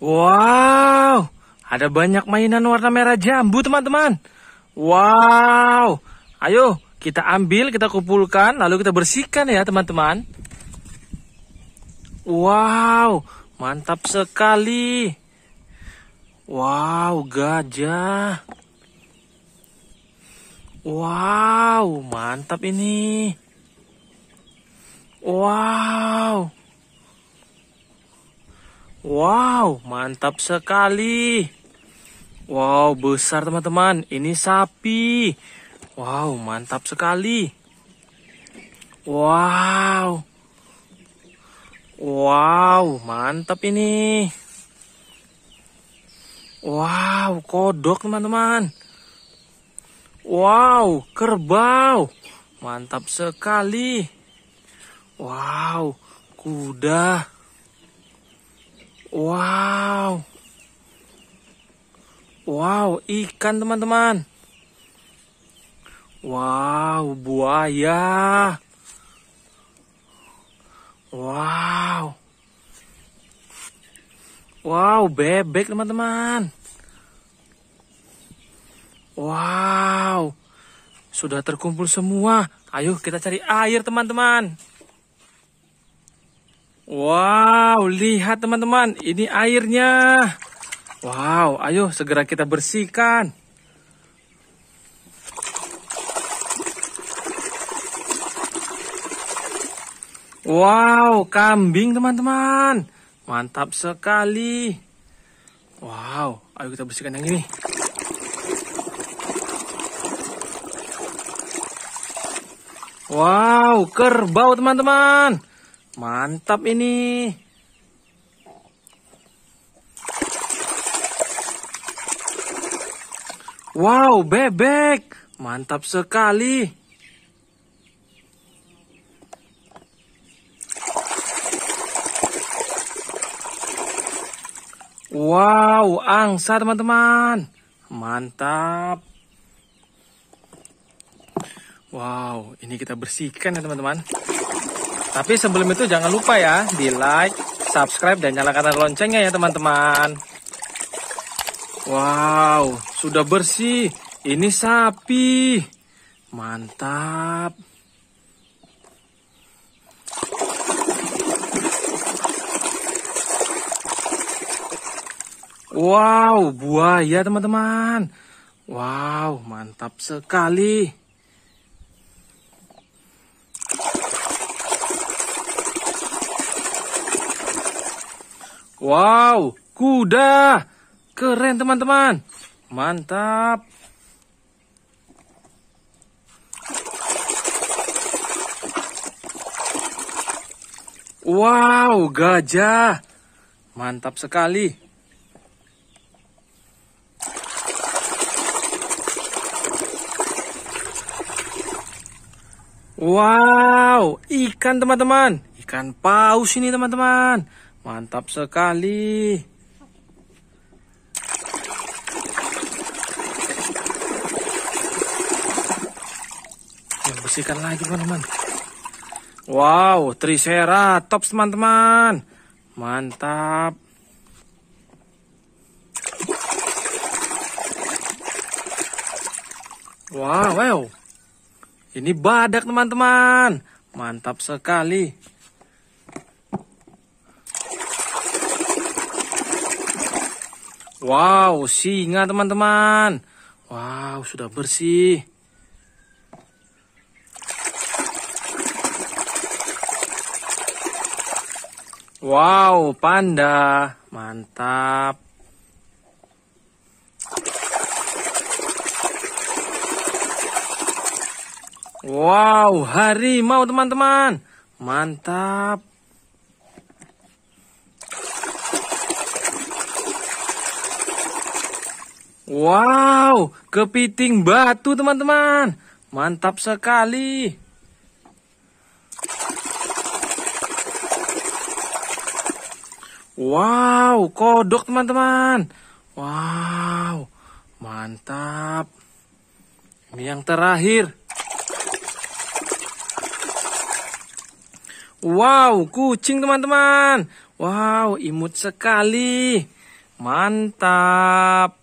Wow, ada banyak mainan warna merah jambu teman-teman. Wow, ayo kita ambil, kita kumpulkan, lalu kita bersihkan ya teman-teman. Wow, mantap sekali. Wow, gajah. Wow, mantap ini. Wow. Wow, mantap sekali. Wow, besar teman-teman. Ini sapi. Wow, mantap sekali. Wow. Wow, mantap ini. Wow, kodok teman-teman. Wow, kerbau. Mantap sekali. Wow, kuda. Wow. Wow, ikan teman-teman. Wow, buaya. Wow. Wow, bebek teman-teman. Wow. Sudah terkumpul semua. Ayo kita cari air teman-teman. Wow, lihat teman-teman, ini airnya. Wow, ayo segera kita bersihkan. Wow, kambing teman-teman. Mantap sekali. Wow, ayo kita bersihkan yang ini. Wow, kerbau teman-teman. Mantap ini. Wow, bebek. Mantap sekali. Wow, angsa teman-teman. Mantap. Wow, ini kita bersihkan ya teman-teman. Tapi sebelum itu jangan lupa ya di like, subscribe, dan nyalakan loncengnya ya teman-teman. Wow, sudah bersih. Ini sapi. Mantap. Wow, buaya teman-teman. Wow, mantap sekali. Wow, kuda. Keren teman-teman. Mantap. Wow, gajah. Mantap sekali. Wow, ikan teman-teman. Ikan paus ini teman-teman. Mantap sekali. Ya, bersihkan lagi teman-teman. Wow, triceratops teman-teman. Mantap. Wow, wow. Ini badak teman-teman. Mantap sekali. Wow, singa teman-teman. Wow, sudah bersih. Wow, panda. Mantap. Wow, harimau teman-teman. Mantap. Wow, kepiting batu teman-teman. Mantap sekali. Wow, kodok teman-teman. Wow, mantap. Ini yang terakhir. Wow, kucing teman-teman. Wow, imut sekali. Mantap.